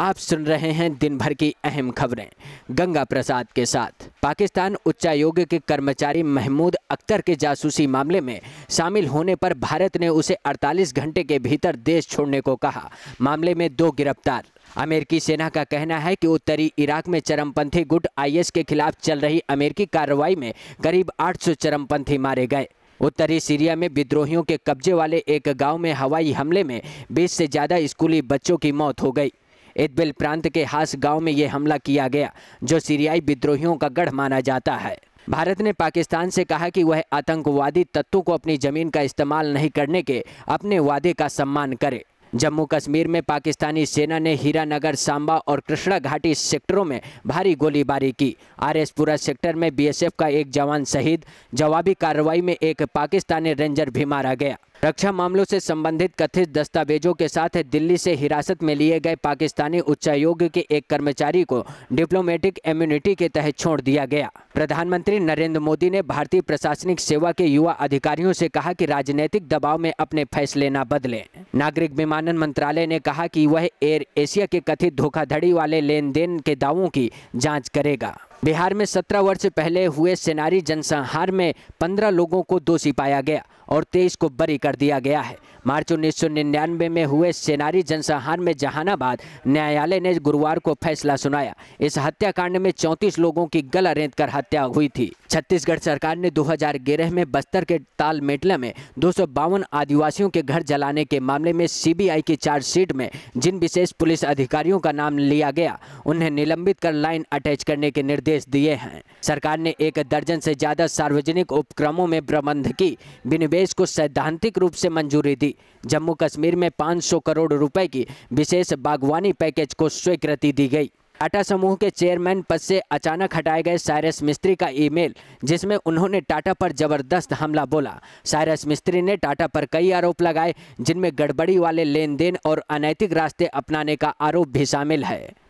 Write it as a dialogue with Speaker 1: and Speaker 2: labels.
Speaker 1: आप सुन रहे हैं दिन भर की अहम खबरें गंगा प्रसाद के साथ पाकिस्तान उच्चायोग के कर्मचारी महमूद अख्तर के जासूसी मामले में शामिल होने पर भारत ने उसे 48 घंटे के भीतर देश छोड़ने को कहा मामले में दो गिरफ्तार अमेरिकी सेना का कहना है कि उत्तरी इराक में चरमपंथी गुट आईएस के खिलाफ चल रही अमेरिकी कार्रवाई में करीब 800 चरमपंथी मारे गए उत्तरी सीरिया में विद्रोहियों के कब्जे वाले एक गांव में हवाई हमले में 20 से ज़्यादा स्कूली बच्चों की मौत हो गई इतबिल प्रांत के हास गांव में यह हमला किया गया जो सीरियाई विद्रोहियों का गढ़ माना जाता है भारत ने पाकिस्तान से कहा कि वह आतंकवादी तत्वों को अपनी जमीन का इस्तेमाल नहीं करने के अपने वादे का सम्मान करे जम्मू कश्मीर में पाकिस्तानी सेना ने हीरानगर सांबा और कृष्णा घाटी सेक्टरों में भारी गोलीबारी की आरएसपुरा सेक्टर में बीएसएफ का एक जवान शहीद जवाबी कार्रवाई में एक पाकिस्तानी रेंजर भी मारा गया रक्षा मामलों से संबंधित कथित दस्तावेजों के साथ दिल्ली से हिरासत में लिए गए पाकिस्तानी उच्चायोग के एक कर्मचारी को डिप्लोमेटिक इम्यूनिटी के तहत छोड़ दिया गया प्रधानमंत्री नरेंद्र मोदी ने भारतीय प्रशासनिक सेवा के युवा अधिकारियों से कहा कि राजनीतिक दबाव में अपने फैसले न बदले नागरिक विमानन मंत्रालय ने कहा कि वह एयर एशिया के कथित धोखाधड़ी वाले लेन देन के दावों की जाँच करेगा बिहार में सत्रह वर्ष पहले हुए सेनारी जनसंहार में पंद्रह लोगों को दोषी पाया गया और तेईस को बरी कर दिया गया है मार्च उन्नीस में हुए सेनारी जनसंहार में जहानाबाद न्यायालय ने गुरुवार को फैसला सुनाया इस हत्याकांड में चौंतीस लोगों की गला रेत कर हत्या हुई थी छत्तीसगढ़ सरकार ने 2011 में बस्तर के ताल मेटला में दो आदिवासियों के घर जलाने के मामले में सीबीआई की चार्जशीट में जिन विशेष पुलिस अधिकारियों का नाम लिया गया उन्हें निलंबित कर लाइन अटैच करने के निर्देश दिए हैं सरकार ने एक दर्जन से ज्यादा सार्वजनिक उपक्रमों में प्रबंध की विनिवेश को सैद्धांतिक रूप से मंजूरी दी हुई जम्मू कश्मीर में 500 करोड़ रुपए की विशेष बागवानी पैकेज को स्वीकृति दी गई टाटा समूह के चेयरमैन पद से अचानक हटाए गए सायरस मिस्त्री का ईमेल जिसमें उन्होंने टाटा पर जबरदस्त हमला बोला सायरस मिस्त्री ने टाटा पर कई आरोप लगाए जिनमें गड़बड़ी वाले लेन देन और अनैतिक रास्ते अपनाने का आरोप भी शामिल है